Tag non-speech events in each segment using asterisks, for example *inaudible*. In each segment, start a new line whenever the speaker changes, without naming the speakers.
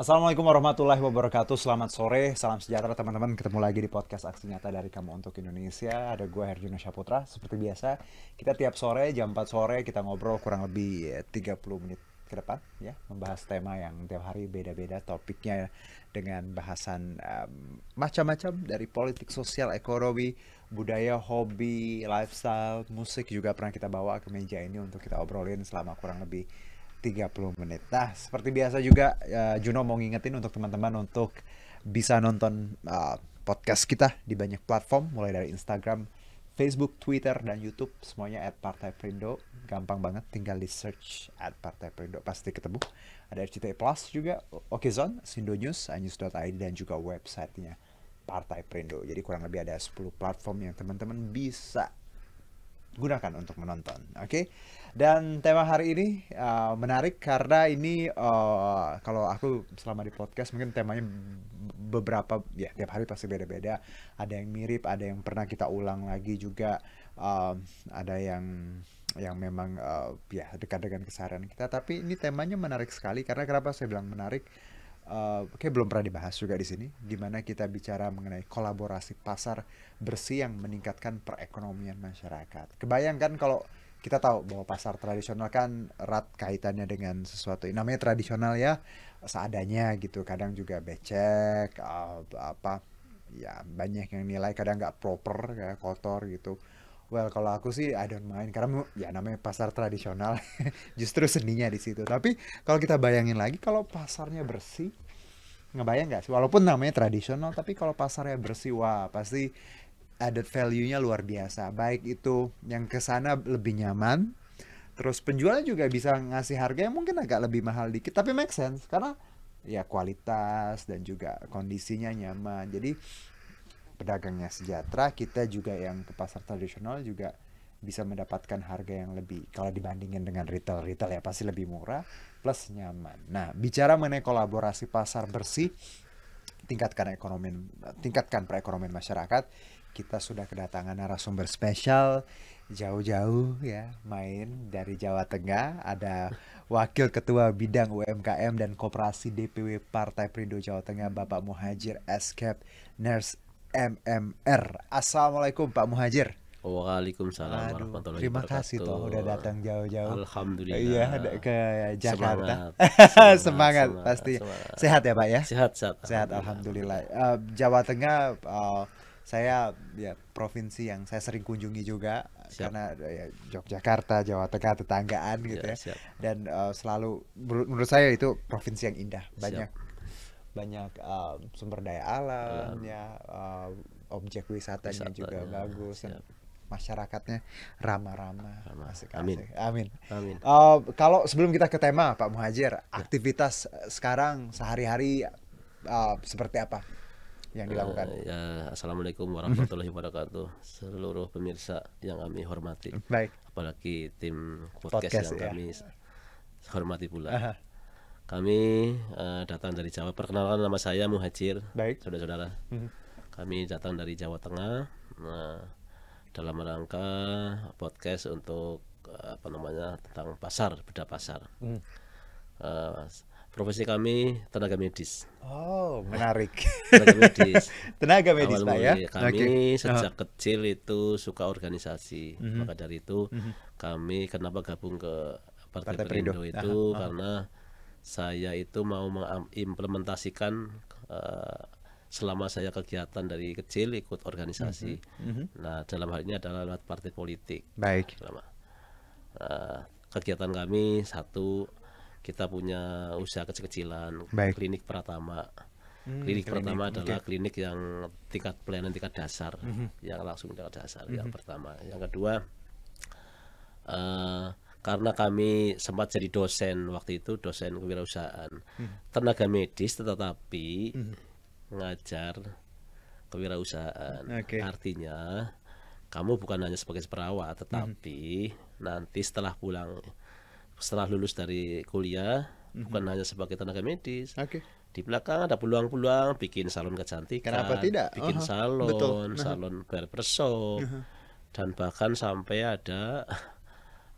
Assalamualaikum warahmatullahi wabarakatuh. Selamat sore, salam sejahtera teman-teman. Ketemu lagi di podcast Aksi Nyata dari Kamu Untuk Indonesia. Ada gue Herjuno Syaputra. Seperti biasa, kita tiap sore jam 4 sore kita ngobrol kurang lebih 30 eh, menit ke depan ya membahas tema yang tiap hari beda-beda topiknya dengan bahasan um, macam-macam dari politik sosial ekonomi budaya hobi lifestyle musik juga pernah kita bawa ke meja ini untuk kita obrolin selama kurang lebih 30 menit. Nah, seperti biasa juga uh, Juno mau ngingetin untuk teman-teman untuk bisa nonton uh, podcast kita di banyak platform mulai dari Instagram, Facebook, Twitter, dan YouTube semuanya at Partai Perindo. Gampang banget, tinggal di search at Partai Perindo pasti ketemu. Ada RCTI Plus juga, Okezone, Sindo News, iNews.id dan juga websitenya Partai Perindo. Jadi kurang lebih ada 10 platform yang teman-teman bisa gunakan untuk menonton. Oke. Okay? Dan tema hari ini uh, menarik karena ini uh, kalau aku selama di podcast mungkin temanya beberapa ya tiap hari pasti beda-beda. Ada yang mirip, ada yang pernah kita ulang lagi juga, uh, ada yang yang memang uh, ya dekat dengan keseharian kita. Tapi ini temanya menarik sekali karena kenapa saya bilang menarik? uh, belum pernah dibahas juga di sini, mana kita bicara mengenai kolaborasi pasar bersih yang meningkatkan perekonomian masyarakat. Kebayangkan kalau kita tahu bahwa pasar tradisional kan erat kaitannya dengan sesuatu namanya tradisional ya seadanya gitu kadang juga becek uh, apa ya banyak yang nilai kadang nggak proper kayak kotor gitu Well, kalau aku sih I don't mind karena ya namanya pasar tradisional *laughs* justru seninya di situ. Tapi kalau kita bayangin lagi kalau pasarnya bersih, ngebayang nggak sih? Walaupun namanya tradisional, tapi kalau pasarnya bersih, wah pasti added value-nya luar biasa. Baik itu yang ke sana lebih nyaman, terus penjualnya juga bisa ngasih harga yang mungkin agak lebih mahal dikit, tapi make sense karena ya kualitas dan juga kondisinya nyaman. Jadi pedagangnya sejahtera, kita juga yang ke pasar tradisional juga bisa mendapatkan harga yang lebih kalau dibandingin dengan retail retail ya pasti lebih murah plus nyaman. Nah bicara mengenai kolaborasi pasar bersih tingkatkan ekonomi tingkatkan perekonomian masyarakat kita sudah kedatangan narasumber spesial jauh-jauh ya main dari Jawa Tengah ada Wakil Ketua Bidang UMKM dan Koperasi DPW Partai Perindo Jawa Tengah Bapak Muhajir Escape Nurse MMR. Assalamualaikum Pak Muhajir.
Waalaikumsalam warahmatullahi Terima kasih toh udah datang jauh-jauh. Alhamdulillah. Iya, ke Jakarta. *laughs* Semangat. semangat, semangat pasti. Semangat. Sehat ya, Pak ya? Sehat, sehat. Sehat
alhamdulillah. alhamdulillah. Uh, Jawa Tengah uh, saya ya provinsi yang saya sering kunjungi juga siap. karena ya, Yogyakarta, Jawa Tengah tetanggaan gitu ya. ya. Dan uh, selalu menurut saya itu provinsi yang indah, banyak siap banyak um, sumber daya alamnya ya, um, objek wisatanya, wisatanya juga ya, bagus masyarakatnya ramah-ramah amin amin, amin. Uh, kalau sebelum kita ke tema Pak Muhajir ya. aktivitas uh, sekarang sehari-hari uh, seperti apa yang eh, dilakukan uh,
ya assalamualaikum warahmatullahi wabarakatuh seluruh pemirsa yang kami hormati baik apalagi tim podcast, podcast yang ya. kami hormati pula uh -huh kami uh, datang dari Jawa. Perkenalkan nama saya Muhajir. Baik. Saudara-saudara. -hmm. Kami datang dari Jawa Tengah. Nah, dalam rangka podcast untuk eh, apa namanya tentang pasar, beda pasar. Mm. Uh, profesi kami tenaga medis. Oh, menarik. tenaga medis. *laughs* tenaga medis Awal ya? ya. Kami okay. sejak oh. kecil itu suka organisasi. Mm -hmm. Maka dari itu mm -hmm. kami kenapa gabung ke Partai, Partai Perindo, itu karena saya itu mau mengimplementasikan uh, selama saya kegiatan dari kecil ikut organisasi. Mm -hmm. Nah, dalam hal ini adalah lewat partai politik. Baik. Selama, eh, kegiatan kami satu kita punya usaha kecil-kecilan, klinik pertama Hmm, klinik, klinik pertama okay. adalah klinik yang tingkat pelayanan tingkat dasar, mm -hmm. yang langsung tingkat dasar mm -hmm. yang mhm. pertama. Yang kedua uh, karena kami sempat jadi dosen waktu itu dosen kewirausahaan hmm. tenaga medis tetapi hmm. ngajar kewirausahaan okay. artinya kamu bukan hanya sebagai perawat tetapi hmm. nanti setelah pulang setelah lulus dari kuliah hmm. bukan hanya sebagai tenaga medis okay di belakang ada peluang-peluang bikin salon kecantikan, Kenapa tidak? bikin uh -huh. salon, Betul. salon barbershop, uh -huh. dan bahkan sampai ada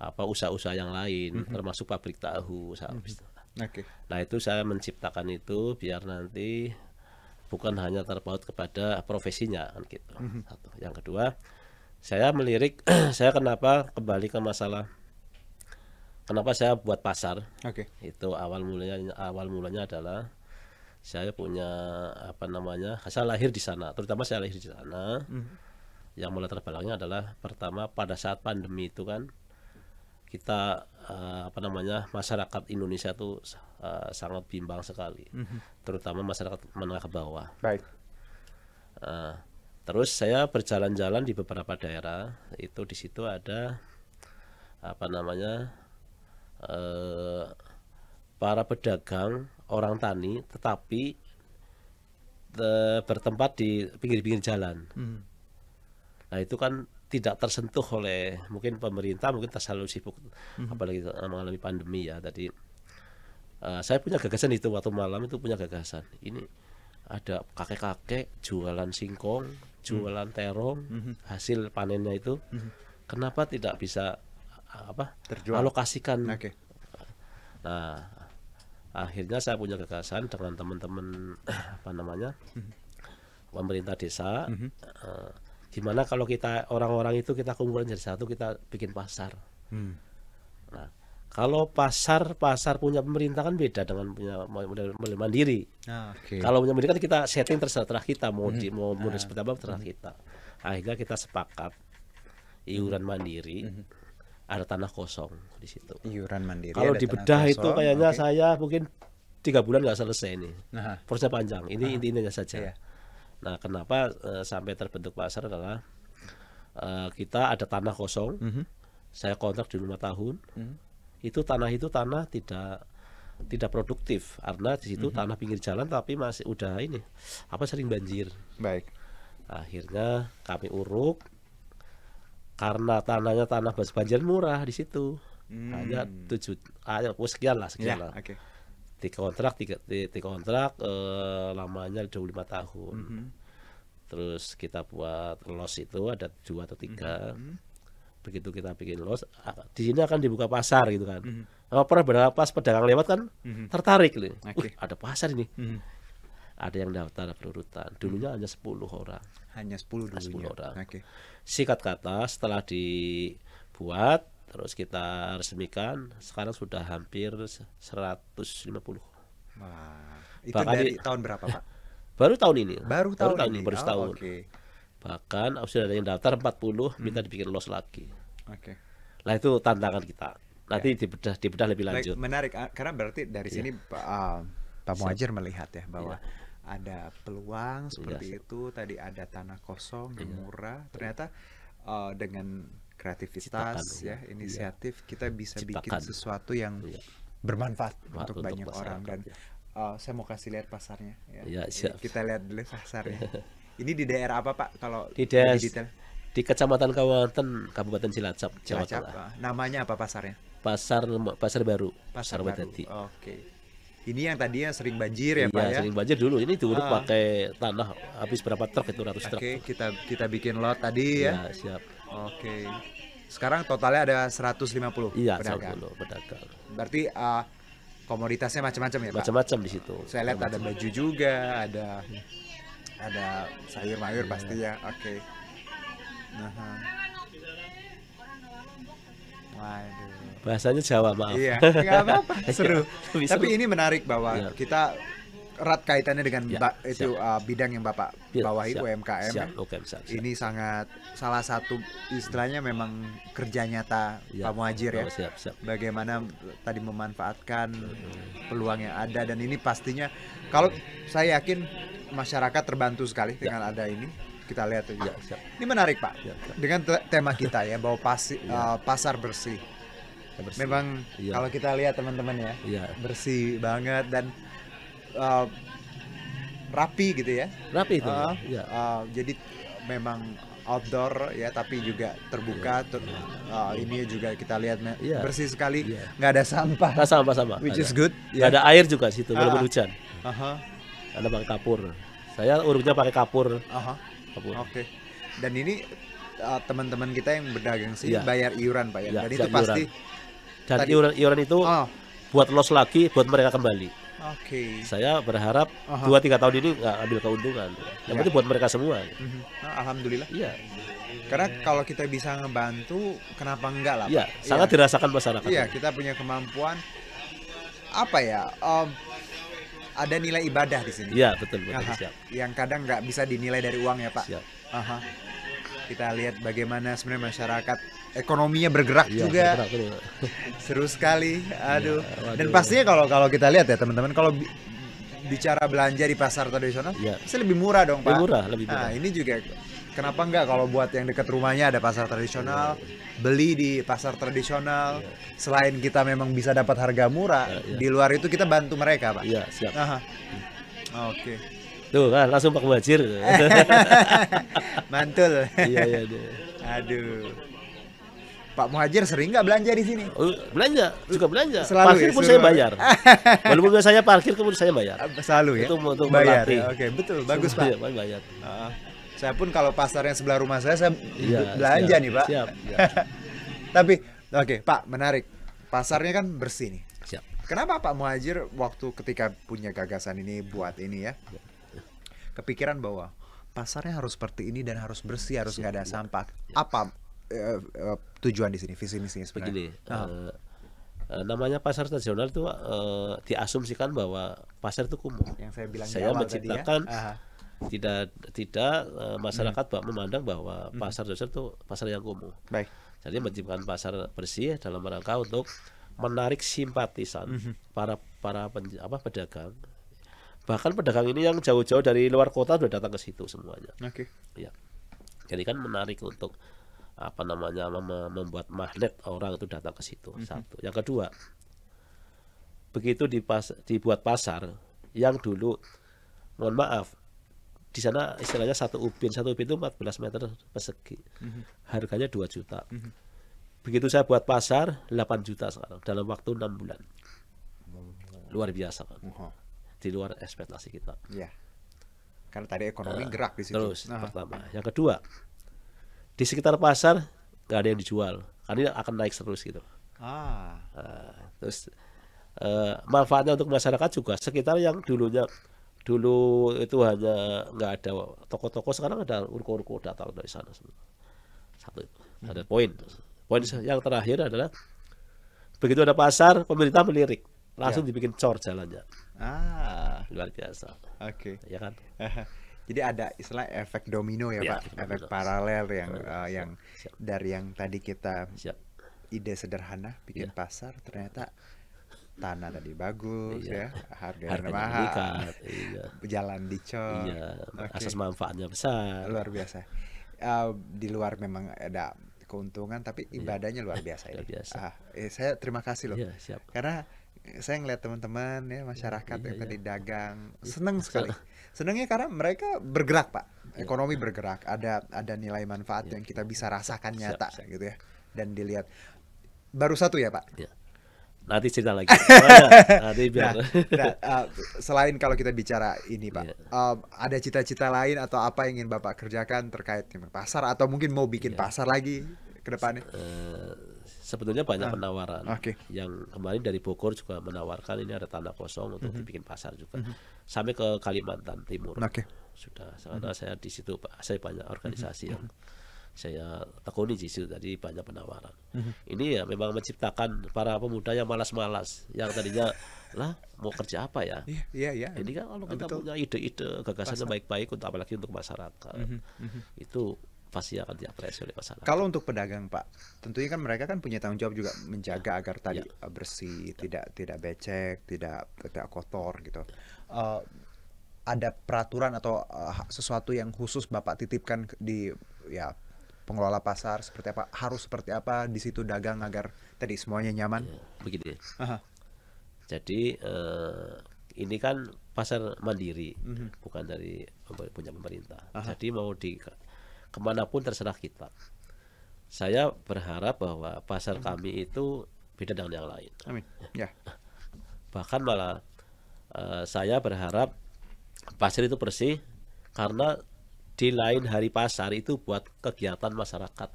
apa usaha-usaha yang lain mm-hmm. termasuk pabrik tahu mm-hmm. okay. nah itu saya menciptakan itu biar nanti bukan hanya terpaut kepada profesinya kan gitu mm-hmm. satu yang kedua saya melirik *clears throat* saya kenapa kembali ke masalah kenapa saya buat pasar okay. itu awal mulanya awal mulanya adalah saya punya apa namanya saya lahir di sana terutama saya lahir di sana mm-hmm. yang mulai terbelakangnya adalah pertama pada saat pandemi itu kan kita uh, apa namanya masyarakat Indonesia itu uh, eh, sangat bimbang sekali, mm -hmm. terutama masyarakat menengah ke bawah. Baik. Uh, terus saya berjalan-jalan di beberapa daerah, itu di situ ada apa namanya uh, para pedagang orang tani, tetapi te bertempat di pinggir-pinggir jalan. Mm. Nah itu kan tidak tersentuh oleh mungkin pemerintah mungkin terlalu sibuk mm-hmm. apalagi mengalami pandemi ya tadi uh, eh, saya punya gagasan itu waktu malam itu punya gagasan ini ada kakek-kakek jualan singkong jualan mhm. terong mm-hmm. hasil panennya itu mm-hmm. kenapa tidak bisa apa Terjual. alokasikan okay. nah akhirnya saya punya gagasan dengan teman-teman *clears throat* apa namanya mm-hmm. pemerintah desa mm-hmm. uh, Dimana kalau kita orang-orang itu kita kumpulin jadi satu, kita bikin pasar. Hmm. Nah, kalau pasar pasar punya pemerintah kan beda dengan punya model, model mandiri.
Ah, okay. Kalau
punya mandiri kan kita setting terserah kita mau hmm. di, mau ah. model seperti apa terserah hmm. kita. Akhirnya kita sepakat iuran hmm. mandiri hmm. ada tanah kosong di situ. Iuran mandiri. Kalau di bedah itu kayaknya okay. saya mungkin tiga bulan nggak selesai ini. Nah. Prosesnya panjang. Ini nah. intinya saja. Yeah Nah, kenapa uh, sampai terbentuk pasar adalah uh, kita ada tanah kosong, mm -hmm. saya kontrak di lima tahun, mm -hmm. itu tanah itu tanah tidak tidak produktif karena di situ mm -hmm. tanah pinggir jalan tapi masih udah ini apa sering banjir. Baik. Akhirnya kami uruk karena tanahnya tanah banjir murah di situ hmm. hanya tujuh, ah sekian lah sekian ya, lah. Okay di kontrak tiga, di kontrak eh, lamanya 25 tahun mm -hmm. terus kita buat los itu ada dua atau tiga mm -hmm. begitu kita bikin los ah, di sini akan dibuka pasar gitu kan mm -hmm. pernah berapa pas pedagang lewat kan mm -hmm. tertarik nih okay. uh, ada pasar ini mm -hmm. ada yang daftar perurutan dulunya mm -hmm. hanya 10 orang hanya 10 dulunya 10 orang okay. sikat kata setelah dibuat terus kita resmikan sekarang sudah hampir 150 Wah, itu bahkan dari di, tahun berapa pak? *laughs* baru tahun ini baru tahun, baru tahun ini, baru oh, setahun oh, okay. bahkan sudah ada yang daftar 40 hmm. minta dibikin los lagi oke okay. lah itu tantangan kita nanti ya. dibedah dibedah lebih lanjut
menarik ah, karena berarti dari ya. sini uh,
Pak Muajir melihat ya bahwa ya.
ada peluang iya, seperti ya. itu tadi ada tanah kosong yang iya. murah iya. ternyata uh, dengan kreativitas Citakan, ya, iya. inisiatif iya. kita bisa Citakan. bikin sesuatu yang iya.
bermanfaat untuk, banyak orang dan
ya. uh, saya mau kasih lihat pasarnya ya. Ya, siap. Kita lihat dulu pasarnya. *laughs* Ini di daerah apa Pak kalau di daerah detail?
di Kecamatan Kabupaten Cilacap, Jawa Tengah. Ah.
Namanya apa pasarnya?
Pasar Pasar Baru. Pasar, pasar Baru.
Oke. Ini yang tadinya sering
banjir ya iya, Pak ya? sering banjir dulu. Ini dulu ah. pakai
tanah habis berapa truk itu ratus okay, truk. Oke, kita kita bikin lot tadi ya. ya siap. Oke. Sekarang totalnya ada 150 iya, pedagang.
150 pedagang.
Berarti uh, komoditasnya macam-macam ya, Pak? Macam-macam
di situ. Saya lihat ada baju
juga, ada ada sayur mayur iya. pasti ya. Oke. Okay. Nah. Waduh.
Bahasanya Jawa, maaf. Iya, enggak apa-apa. *laughs* Seru. Iya. Tapi ini
menarik bahwa iya. kita erat kaitannya dengan ya, itu uh, bidang yang bapak ya, bawahi siap, UMKM. Siap, okay, siap, siap. Ini sangat salah satu istilahnya memang kerja nyata ya, Pak Muajir ya. Oh, siap, siap. Bagaimana tadi memanfaatkan peluang yang ada dan ini pastinya kalau saya yakin masyarakat terbantu sekali ya. dengan ada ini. Kita lihat ya. siap. Ini menarik Pak ya, siap. dengan te- tema kita ya bahwa pasi, ya. uh, pasar bersih. Bersih. Memang ya. kalau kita lihat teman-teman ya, ya bersih banget dan uh, rapi gitu ya rapi itu uh, ya. uh, jadi memang outdoor ya tapi juga terbuka yeah. ter, uh, ini juga kita lihat yeah. bersih sekali yeah. nggak ada sampah nah, sampah sama which ada. is good yeah. ada air juga situ -huh. belum hujan
uh -huh. ada pakai kapur
saya urutnya pakai kapur uh -huh. kapur oke okay. dan ini teman uh, teman-teman kita yang berdagang sih yeah. bayar iuran pak ya yeah, dan ya, itu pasti
iuran. dan tadi, iuran iuran itu oh. buat los lagi buat mereka kembali Oke. Okay. Saya berharap dua tiga tahun ini nggak ambil keuntungan. Yang iya. penting buat mereka semua.
Uh-huh. Alhamdulillah. Iya. Karena kalau kita bisa ngebantu, kenapa enggak lah? Iya. Sangat ya. dirasakan masyarakat. Iya. Kita punya kemampuan apa ya? Um, ada nilai ibadah di sini. Iya betul betul. Siap. Yang kadang nggak bisa dinilai dari uang ya pak. Siap. Aha kita lihat bagaimana sebenarnya masyarakat ekonominya bergerak iya, juga bergerak, *laughs* seru sekali aduh iya, dan pastinya kalau kalau kita lihat ya teman-teman kalau bicara belanja di pasar tradisional saya pasti lebih murah dong lebih pak murah lebih nah, murah nah, ini juga kenapa enggak kalau buat yang dekat rumahnya ada pasar tradisional iya. beli di pasar tradisional Iya. selain kita memang bisa dapat harga murah iya, iya. di luar itu kita bantu mereka pak Iya, siap.
oke okay. Tuh kan langsung Pak Bajir. *laughs* Mantul. iya iya deh.
Aduh. Pak Muhajir sering nggak belanja di sini? Oh, belanja, juga belanja. Selalu parkir ya, pun selalu. *laughs* saya bayar.
Walaupun ah, saya parkir kemudian saya bayar. Selalu ya. Untuk, untuk bayar. Ya, Oke, okay. betul, bagus Pak. Iya,
bayar. Uh, saya pun kalau pasarnya sebelah rumah saya saya ya, belanja siap, nih, Pak. Siap. Ya. *laughs* Tapi oke, okay, Pak, menarik. Pasarnya kan bersih nih. Siap. Kenapa Pak Muhajir waktu ketika punya gagasan ini buat ini ya? kepikiran bahwa pasarnya harus seperti ini dan harus bersih, harus nggak ada iya. sampah. Apa
uh, uh, tujuan di sini, visi misinya seperti ini? Ah. Eh, namanya pasar nasional itu uh, diasumsikan bahwa pasar itu kumuh. Yang saya bilang saya ya. menciptakan ya? tidak tidak uh, masyarakat hmm. memandang bahwa hmm. pasar Jogja itu pasar yang kumuh. Baik. Jadi menciptakan pasar bersih dalam rangka untuk menarik simpatisan hmm. para para pen, apa pedagang Bahkan pedagang ini yang jauh-jauh dari luar kota sudah datang ke situ semuanya. Oke. Okay. Ya. Jadi kan menarik untuk apa namanya mem membuat magnet orang itu datang ke situ. Mm -hmm. Satu. Yang kedua, begitu dipas dibuat pasar yang dulu mohon maaf di sana istilahnya satu ubin satu ubin itu 14 meter persegi mm -hmm. harganya 2 juta mm -hmm. begitu saya buat pasar 8 juta sekarang dalam waktu enam bulan luar biasa kan. Uh -huh di luar ekspektasi kita. Ya. Karena tadi ekonomi uh, gerak di situ. Terus nah. pertama. Yang kedua, di sekitar pasar nggak ada yang dijual. Karena akan naik terus gitu. Ah. Uh, terus uh, manfaatnya untuk masyarakat juga sekitar yang dulunya dulu itu hanya nggak ada toko-toko sekarang ada urko-urko datang dari sana satu itu hmm. ada poin poin yang terakhir adalah begitu ada pasar pemerintah melirik langsung ya. dibikin cor jalannya Ah, luar biasa. Oke. Okay. Ya kan? *laughs*
Jadi ada istilah efek domino ya, ya Pak, efek, efek paralel yang siap. uh, eh, yang siap. dari yang tadi kita siap. ide sederhana bikin ya. pasar ternyata tanah tadi bagus iya. ya, ya, harga mahal, iya. jalan dicor, iya. okay. asas manfaatnya besar. Luar biasa. Uh, di luar memang ada keuntungan tapi iya. ibadahnya ya. luar *laughs* biasa. luar biasa. Uh, eh, saya terima kasih loh. Iya, siap. Karena saya ngeliat teman-teman ya iya, masyarakat iya, yang iya. tadi dagang iya. seneng *laughs* sekali senengnya karena mereka bergerak pak iya. ekonomi bergerak ada ada nilai manfaat yang kita bisa rasakan nyata siap, siap. gitu ya dan dilihat baru satu ya pak
nanti cerita lagi *laughs* nanti biar nah, nah,
uh, selain kalau kita bicara ini pak ya. uh, ada cita-cita lain atau apa yang ingin bapak kerjakan terkait pasar atau mungkin mau bikin ya. pasar lagi
ke depannya uh, Sebetulnya banyak ah, penawaran. Okay. Yang kemarin dari Bogor juga menawarkan ini ada tanah kosong untuk mm -hmm. dibikin pasar juga. Mm -hmm. Sampai ke Kalimantan Timur. Okay. Sudah karena mm -hmm. saya di situ saya banyak organisasi mm -hmm. yang saya tekuni di situ tadi banyak penawaran. Mm-hmm. Ini ya memang menciptakan para pemuda yang malas-malas, yang tadinya lah mau kerja apa ya? yeah, Yeah, yeah. Ini kan kalau kita Betul. punya ide-ide, gagasan yang baik-baik untuk apalagi untuk masyarakat. Mm-hmm. Itu pasti akan diapresiasi oleh pasangan.
Kalau untuk pedagang Pak, tentunya kan mereka kan punya tanggung jawab juga menjaga ya. agar tadi ya. Eh, bersih, ya. tidak tidak becek, tidak tidak kotor gitu. Uh, ada peraturan atau uh, sesuatu yang khusus Bapak titipkan di ya pengelola pasar seperti apa harus seperti apa di situ dagang agar tadi semuanya nyaman ya,
begitu ya. jadi uh, ini kan pasar mandiri mm -hmm. bukan dari punya pemerintah Aha. jadi mau di kemanapun terserah kita. Saya berharap bahwa pasar kami itu beda dengan yang lain. Amin. Ya. Bahkan malah uh, saya berharap pasar itu bersih karena di lain hari pasar itu buat kegiatan masyarakat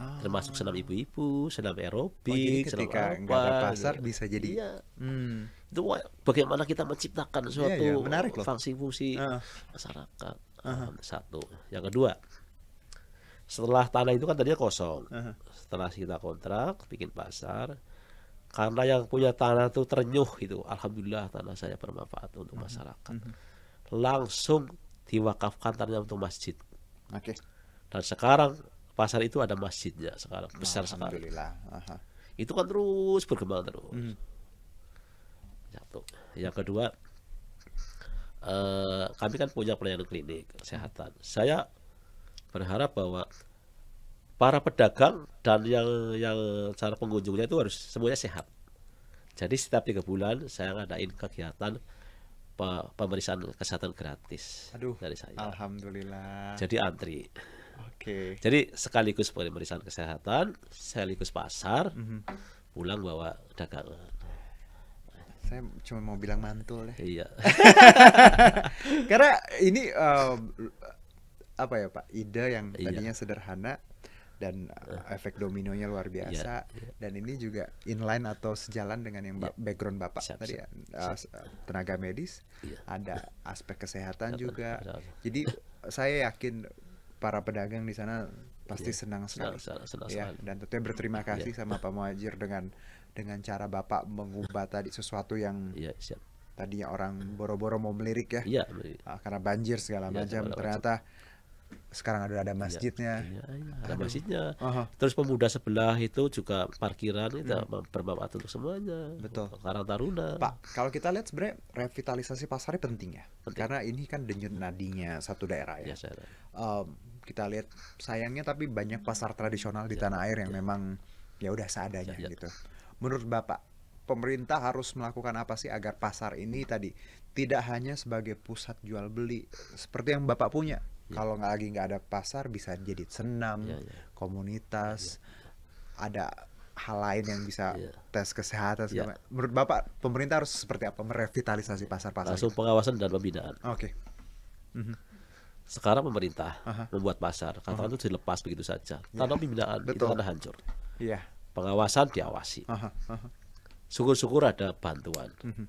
oh. termasuk senam ibu-ibu, senam aerobik, oh, senam apa. pasar gitu. bisa jadi. Iya. Hmm. Itu bagaimana kita menciptakan iya, suatu ya, ya. fungsi-fungsi uh. masyarakat. Uh -huh. Satu. Yang kedua, setelah tanah itu kan tadinya kosong uh -huh. setelah kita kontrak bikin pasar karena yang punya tanah itu ternyuh itu alhamdulillah tanah saya bermanfaat untuk masyarakat langsung diwakafkan tanahnya untuk masjid oke okay. dan sekarang pasar itu ada masjidnya sekarang besar sekali uh -huh. itu kan terus berkembang terus uh hmm. -huh. satu yang kedua Uh, kami kan punya pelayanan klinik kesehatan. Saya berharap bahwa para pedagang dan yang yang cara pengunjungnya itu harus semuanya sehat. Jadi setiap tiga bulan saya ngadain kegiatan pemeriksaan kesehatan gratis Aduh, dari saya.
Alhamdulillah. Jadi
antri. Oke. Okay. Jadi sekaligus pemeriksaan kesehatan, sekaligus pasar, mm -hmm. pulang bawa dagang.
Saya cuma mau bilang mantul ya. Iya. *laughs* Karena ini uh, apa ya Pak ide yang iya. tadinya sederhana dan uh, efek dominonya luar iya, biasa yeah, yeah. dan ini juga inline atau sejalan dengan yang yeah. background bapak siap, tadi ya Uh, tenaga medis yeah. ada aspek kesehatan juga jadi saya yakin para pedagang di sana pasti yeah. senang sekali senang, senang, senang ya, dan tentunya berterima iya. kasih yeah. sama Pak Muajir dengan dengan cara bapak mengubah tadi sesuatu yang yeah, siap. tadinya orang boro-boro mau melirik ya yeah, iya, uh, karena banjir segala yeah, macam ternyata sekarang ada ada iya, masjidnya ya, ya, ada masjidnya
Aha. terus pemuda sebelah itu juga parkiran itu hmm. bermanfaat untuk semuanya betul karang taruna
pak kalau kita lihat sebenarnya revitalisasi pasarnya penting ya penting. karena ini kan denyut nadinya satu daerah ya, ya um, kita lihat sayangnya tapi banyak pasar tradisional di ya, tanah air yang ya. memang ya udah seadanya ya, ya. gitu menurut bapak pemerintah harus melakukan apa sih agar pasar ini tadi tidak hanya sebagai pusat jual beli seperti yang bapak punya Iya. Kalau nggak lagi nggak ada pasar bisa jadi senam, yeah, yeah. komunitas, yeah. ada hal lain yang bisa yeah. tes kesehatan segala. Yeah. Menurut Bapak, pemerintah harus seperti apa merevitalisasi pasar-pasar? Langsung
pengawasan dan pembinaan. Oke. Okay. Mm-hmm. Sekarang pemerintah uh-huh. membuat pasar, katakan uh-huh. itu dilepas begitu saja. Iya. Tanpa yeah. pembinaan Betul. itu karena hancur. Iya. Yeah. Pengawasan diawasi. Uh-huh. uh Syukur-syukur ada bantuan. Mm-hmm.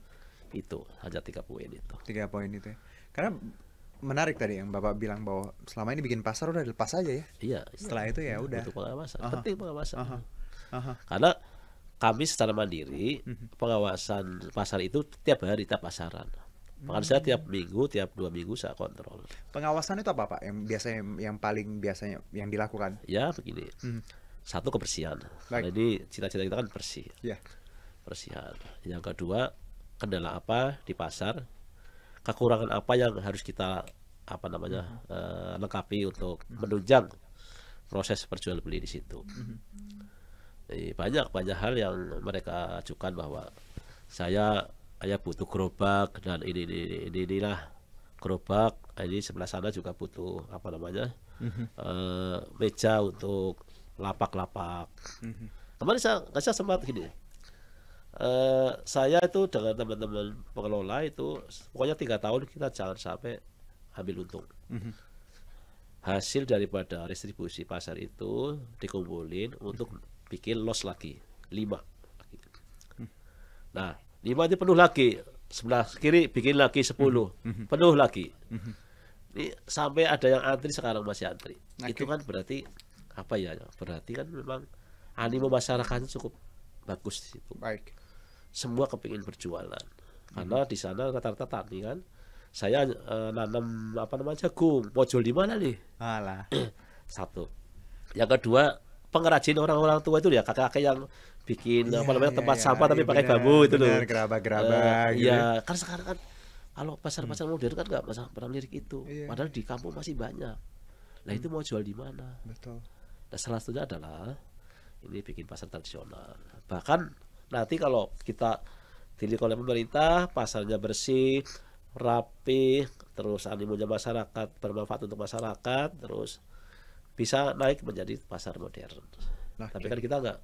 Itu hanya tiga poin itu. Tiga poin itu. Ya. Karena menarik tadi
yang bapak bilang bahwa selama ini bikin pasar udah dilepas aja ya.
Iya. Setelah iya, itu ya udah. Itu pengawasan. Aha. Penting pengawasan. Aha. Aha. Karena kami secara mandiri mhm. pengawasan pasar itu tiap hari tiap pasaran. Makanya hmm. saya tiap mhm. minggu, tiap dua minggu saya kontrol. Pengawasan itu apa pak?
Yang biasanya yang paling biasanya yang dilakukan?
Ya begini. Hmm. Satu kebersihan. Jadi cita-cita kita kan bersih. Yeah. Ya. Bersihan. Yang kedua kendala apa di pasar? kekurangan apa yang harus kita apa namanya uh, lengkapi untuk mhm. menunjang proses perjual beli di situ. Mhm. Jadi banyak banyak hal yang mereka ajukan bahwa saya saya butuh gerobak dan ini ini ini inilah gerobak ini sebelah sana juga butuh apa namanya uh, meja untuk lapak-lapak. mm Kemarin saya, saya sempat gini eh, saya itu dengan teman-teman pengelola itu pokoknya tiga tahun kita jangan sampai ambil untung. Mm -hmm. Hasil daripada distribusi pasar itu dikumpulin untuk bikin loss lagi lima. Hmm. Nah lima itu penuh lagi sebelah kiri bikin lagi sepuluh mm -hmm. penuh lagi. Mm -hmm. Ini sampai ada yang antri sekarang masih antri. Okay. Itu kan berarti apa ya? Berarti kan memang animo masyarakat cukup bagus di situ. Baik semua kepingin berjualan karena hmm. di sana rata-rata tani kan saya e, nanam apa namanya jagung mau jual di mana nih Alah. *clears throat* satu yang kedua pengrajin orang-orang tua itu ya kakak-kakak yang bikin ya, apa namanya ya, tempat ya, sampah ya, tapi ya, pakai bener, iya, bambu itu loh gerabah-gerabah e, gitu. Iya, ya karena sekarang kan kalau pasar-pasar hmm. modern kan nggak pernah lirik itu yeah. padahal di kampung masih banyak nah hmm. itu mau jual di mana betul nah salah satunya adalah ini bikin pasar tradisional bahkan Nanti kalau kita dilihat oleh pemerintah, pasarnya bersih, rapi, terus animonya masyarakat, bermanfaat untuk masyarakat, terus bisa naik menjadi pasar modern. Nah, Tapi iya. kan kita nggak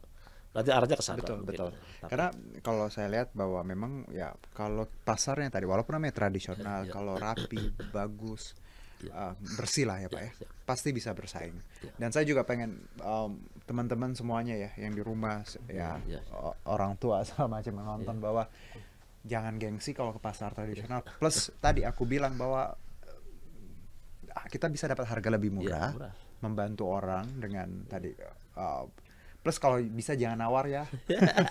nanti arahnya ke sana. Betul, betul. Karena kalau saya lihat bahwa memang
ya kalau pasarnya tadi walaupun namanya tradisional, *laughs* ya. kalau rapi, bagus, uh, bersih lah ya pak iya, ya iya. pasti bisa bersaing dan saya juga pengen teman um, teman-teman semuanya ya yang di rumah ya orang tua sama *laughs* macam yang nonton bahwa jangan gengsi kalau ke pasar tradisional plus tadi aku bilang bahwa eh, ah, kita bisa dapat harga lebih murah, murah. membantu orang dengan tadi uh, plus kalau bisa jangan nawar ya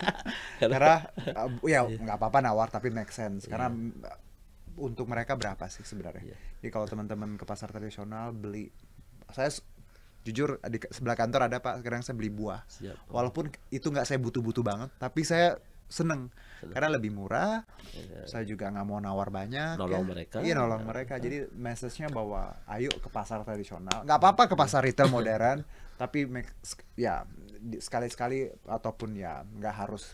*laughs* karena uh, *laughs* ya nggak apa-apa nawar tapi make sense karena yeah untuk mereka berapa sih sebenarnya? Yeah. Jadi kalau teman-teman ke pasar tradisional beli, saya jujur di sebelah kantor ada pak sekarang saya beli buah. Siap. Walaupun itu nggak saya butuh-butuh banget, tapi saya seneng, karena lebih murah. Yeah. Saya juga nggak mau nawar banyak. Nolong ya. mereka. Iya nolong ya. mereka. Iya. Jadi message-nya bahwa ayo ke pasar tradisional. Nggak apa-apa ke pasar retail modern, *laughs* tapi make, ya sekali-sekali ataupun ya nggak harus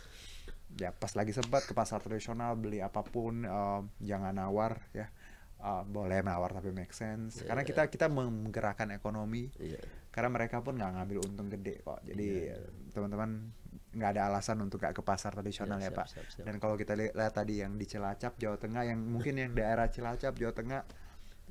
ya pas lagi sebat ke pasar tradisional beli apapun uh, jangan nawar ya uh, boleh nawar tapi make sense yeah. karena kita kita menggerakkan ekonomi yeah. karena mereka pun nggak ngambil untung gede kok jadi yeah. Iya. teman-teman nggak ada alasan untuk nggak ke pasar tradisional yeah, ya siap, pak siap, siap. dan kalau kita lihat, tadi yang di Cilacap Jawa Tengah yang mungkin yang daerah Cilacap Jawa Tengah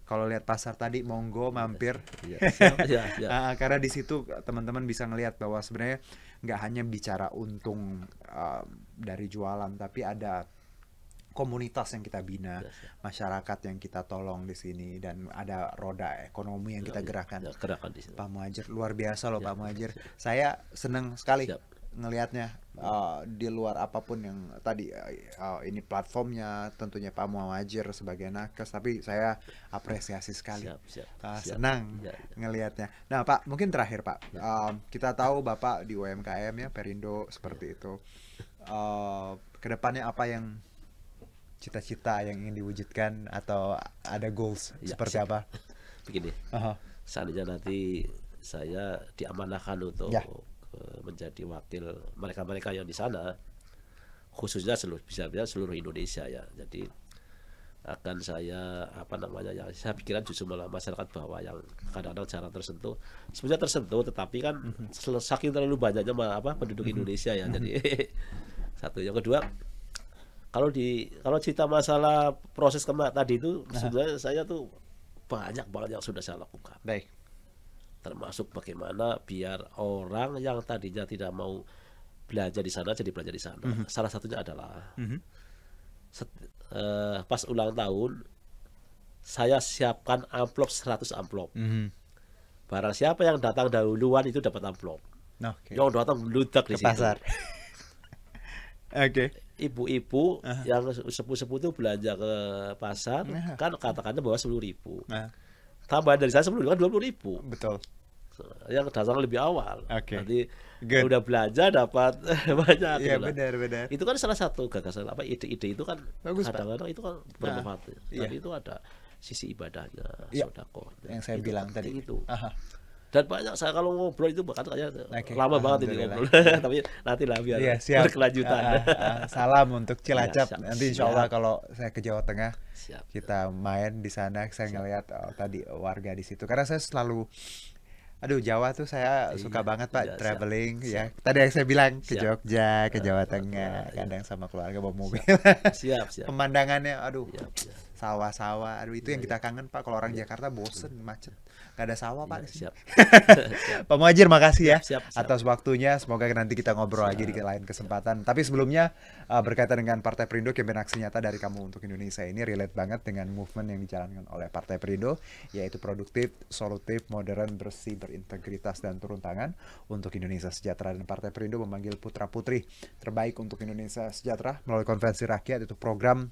kalau lihat pasar tadi monggo mampir yeah, yeah, yeah. uh, karena di situ teman-teman bisa ngelihat bahwa sebenarnya nggak hanya bicara untung uh, dari jualan tapi ada komunitas yang kita bina, masyarakat yang kita tolong di sini dan ada roda ekonomi yang kita gerakan. Ya, gerakan di sini. Pak Muajir luar biasa loh Pak ya, Muajir. Saya seneng sekali ngelihatnya uh, di luar apapun yang tadi uh, ini platformnya tentunya Pak Muhammadir sebagai nakes tapi saya apresiasi sekali siap, siap, uh, siap. senang ya, ya. ngelihatnya. Nah Pak mungkin terakhir Pak ya. uh, kita tahu Bapak di UMKM ya Perindo seperti ya. itu uh, kedepannya apa yang cita-cita yang ingin diwujudkan atau ada goals ya, seperti siap. apa? *laughs*
Begini, uh -huh. nanti saya diamanahkan untuk ya menjadi wakil mereka-mereka yang di sana khususnya seluruh bisa bisa seluruh Indonesia ya jadi akan saya apa namanya ya, saya pikiran justru malah masyarakat bahwa yang kadang-kadang cara tersentuh sebenarnya tersentuh tetapi kan mhm. saking terlalu banyaknya apa penduduk mhm. Indonesia ya jadi mhm. *laughs* satu yang kedua kalau di kalau cerita masalah proses kemarin tadi itu sebenarnya saya tuh banyak banget yang sudah saya lakukan baik termasuk bagaimana biar orang yang tadinya tidak mau belajar di sana jadi belajar di sana. Mm -hmm. Salah satunya adalah mm -hmm. uh, pas ulang tahun saya siapkan amplop 100 amplop. Mm -hmm. Barang siapa yang datang dahuluan itu dapat amplop. Okay. Yang datang meludak di situ. pasar. *laughs* Oke. okay. Ibu-ibu uh -huh. yang sepuh-sepuh itu belanja ke pasar uh -huh. kan katakannya bahwa sepuluh ribu. Uh -huh. Tambahan dari saya sebelumnya kan dua puluh ribu. Betul yang dasar lebih awal. Okay. Nanti Good. udah belajar dapat *laughs* banyak. Iya gitu benar benar. Itu kan salah satu gagasan apa ide-ide itu kan kadang-kadang itu kan nah, bermanfaat. Nah, yeah. itu ada sisi ibadahnya, yeah. sodako. Ya. Yang saya itu bilang kan tadi itu. Aha. Dan banyak saya kalau ngobrol itu bahkan kayak okay. lama banget ini ngobrol. *laughs* Tapi nanti lah biar yeah, berkelanjutan. Uh, uh, salam untuk iya, Cilacap. Yeah, nanti insya Allah
kalau saya ke Jawa Tengah siap. kita main di sana. Saya siap. ngelihat oh, tadi warga di situ. Karena saya selalu Aduh Jawa tuh saya iya, suka banget Pak iya, traveling ya. siap, ya. Tadi yang saya bilang siap. ke Jogja, ke Jawa Tengah, iya. kadang sama keluarga bawa mobil. Siap, siap. *laughs* Pemandangannya aduh. Siap, siap sawah-sawah. Aduh itu ya, yang iya, kita iya. kangen Pak. Kalau orang ya. Jakarta bosen iya. macet, Gak ada sawah ya, Pak. Siap. *laughs* siap. Pak Muajir makasih ya siap, siap. atas waktunya. Semoga nanti kita ngobrol siap. lagi di lain kesempatan. Tapi sebelumnya uh, berkaitan dengan Partai Perindo kemen aksi nyata dari kamu untuk Indonesia ini relate banget dengan movement yang dijalankan oleh Partai Perindo yaitu produktif, solutif, modern, bersih, berintegritas dan turun tangan untuk Indonesia sejahtera dan Partai Perindo memanggil putra-putri terbaik untuk Indonesia sejahtera melalui konvensi rakyat itu program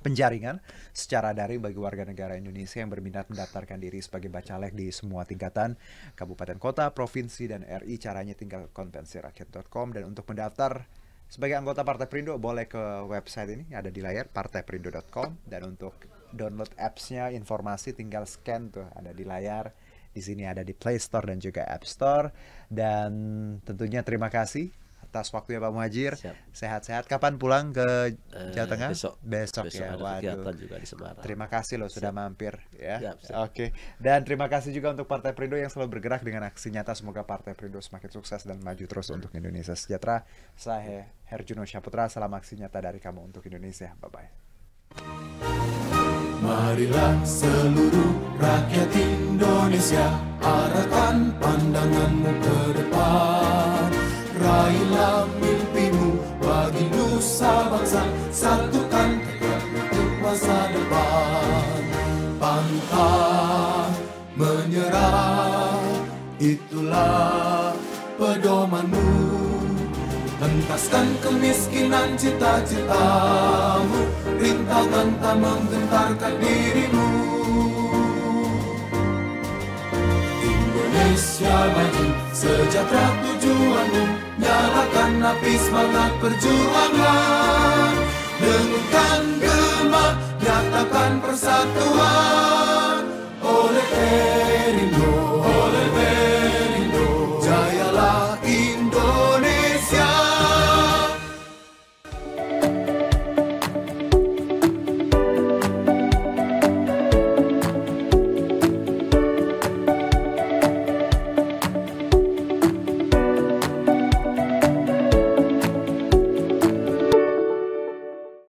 penjaringan secara daring bagi warga negara Indonesia yang berminat mendaftarkan diri sebagai bacalek di semua tingkatan kabupaten kota, provinsi dan RI caranya tinggal konvensi rakyat.com dan untuk mendaftar sebagai anggota Partai Perindo boleh ke website ini ada di layar partaiperindo.com dan untuk download apps-nya informasi tinggal scan tuh ada di layar di sini ada di Play Store dan juga App Store dan tentunya terima kasih atas waktunya Pak Muhajir. Sehat-sehat. Kapan pulang ke eh, Jawa Tengah? Besok. Besok, besok ya. Waduh. juga di Semarang. Terima kasih loh sudah siap. mampir ya. Oke. Okay. Oke. Dan terima kasih juga untuk Partai Perindo yang selalu bergerak dengan aksi nyata. Semoga Partai Perindo semakin sukses dan maju terus untuk Indonesia sejahtera. Saya Herjuno Syaputra. Salam aksi nyata dari kamu untuk Indonesia. Bye bye. Marilah seluruh rakyat
Indonesia arahkan pandanganmu ke depan Raihlah mimpimu bagi nusa bangsa Satukan tekad untuk masa depan Pantang menyerah Itulah pedomanmu Hentaskan kemiskinan cita-citamu Rintangan tak menggentarkan dirimu
Indonesia maju sejahtera tujuanmu Nyalakan api semangat perjuangan Dengungkan gema, nyatakan persatuan Oleh Erindo oleh Erindo